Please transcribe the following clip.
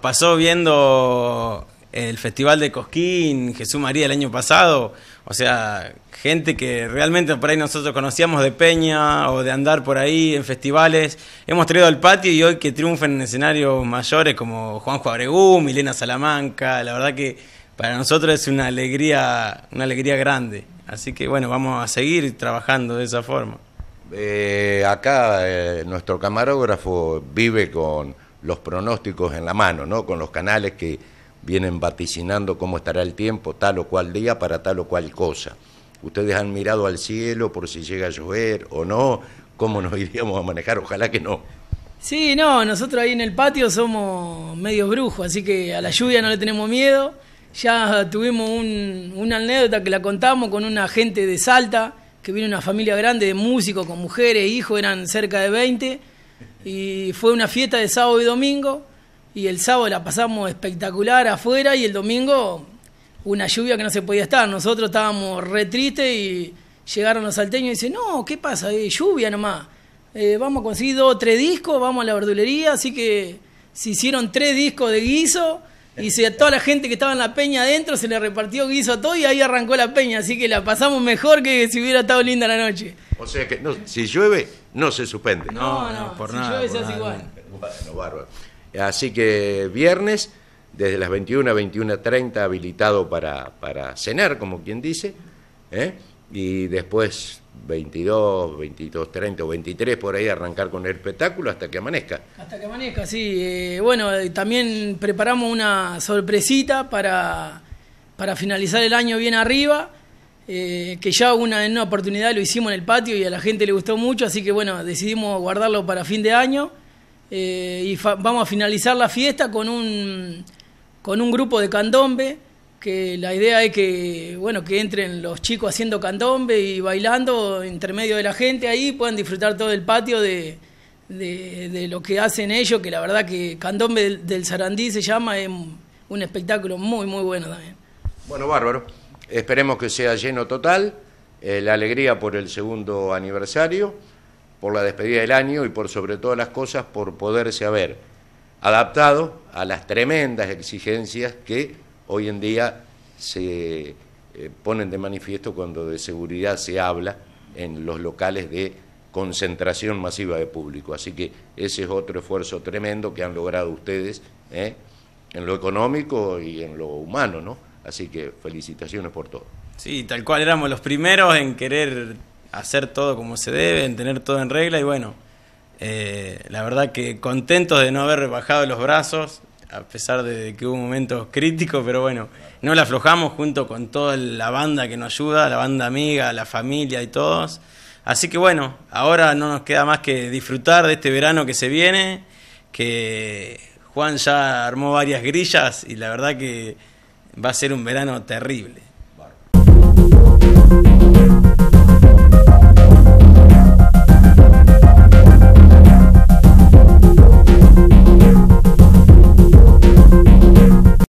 Pasó viendo el Festival de Cosquín, Jesús María el año pasado, o sea, gente que realmente por ahí nosotros conocíamos de Peña o de andar por ahí en festivales, hemos traído al patio y hoy que triunfen en escenarios mayores como Juanjo Abregú, Milena Salamanca, la verdad que para nosotros es una alegría, una alegría grande. Así que bueno, vamos a seguir trabajando de esa forma. Eh, acá eh, nuestro camarógrafo vive con los pronósticos en la mano, ¿no? Con los canales que vienen vaticinando cómo estará el tiempo tal o cual día para tal o cual cosa. Ustedes han mirado al cielo por si llega a llover o no, cómo nos iríamos a manejar, ojalá que no. Sí, no, nosotros ahí en el patio somos medio brujos, así que a la lluvia no le tenemos miedo. Ya tuvimos una anécdota que la contamos con una gente de Salta, que viene una familia grande de músicos, con mujeres, hijos, eran cerca de 20 y fue una fiesta de sábado y domingo. Y el sábado la pasamos espectacular afuera y el domingo una lluvia que no se podía estar. Nosotros estábamos re tristes y llegaron los salteños y dicen, no, ¿qué pasa? Eh, lluvia nomás. Eh, vamos a conseguir dos o tres discos, vamos a la verdulería. Así que se hicieron tres discos de guiso y a toda la gente que estaba en la peña adentro se le repartió guiso a todo y ahí arrancó la peña. Así que la pasamos mejor que si hubiera estado linda la noche. O sea que si llueve, no se suspende. No, no, si llueve se hace igual. Así que viernes, desde las 21 a 21.30, habilitado para, para cenar, como quien dice. ¿eh? y después 22, 22, 30 o 23 por ahí arrancar con el espectáculo hasta que amanezca. Hasta que amanezca, sí. Eh, bueno, eh, también preparamos una sorpresita para, finalizar el año bien arriba, eh, que ya una, en una oportunidad lo hicimos en el patio y a la gente le gustó mucho, así que bueno, decidimos guardarlo para fin de año y vamos a finalizar la fiesta con un, con un grupo de candombe que la idea es que, bueno, que entren los chicos haciendo candombe y bailando entre medio de la gente ahí, puedan disfrutar todo el patio de, lo que hacen ellos, que la verdad que candombe del, zarandí Sarandí se llama, es un espectáculo muy, muy bueno también. Bueno, bárbaro. Esperemos que sea lleno total, eh, la alegría por el segundo aniversario, por la despedida del año y por sobre todas las cosas por poderse haber adaptado a las tremendas exigencias que hoy en día se eh, ponen de manifiesto cuando de seguridad se habla en los locales de concentración masiva de público. Así que ese es otro esfuerzo tremendo que han logrado ustedes ¿eh? en lo económico y en lo humano, ¿no? Así que felicitaciones por todo. Sí, tal cual éramos los primeros en querer hacer todo como se debe, en tener todo en regla y bueno, eh, la verdad que contentos de no haber bajado los brazos, a pesar de que hubo momentos críticos, pero bueno, no la aflojamos junto con toda la banda que nos ayuda, la banda amiga, la familia y todos. Así que bueno, ahora no nos queda más que disfrutar de este verano que se viene, que Juan ya armó varias grillas y la verdad que va a ser un verano terrible.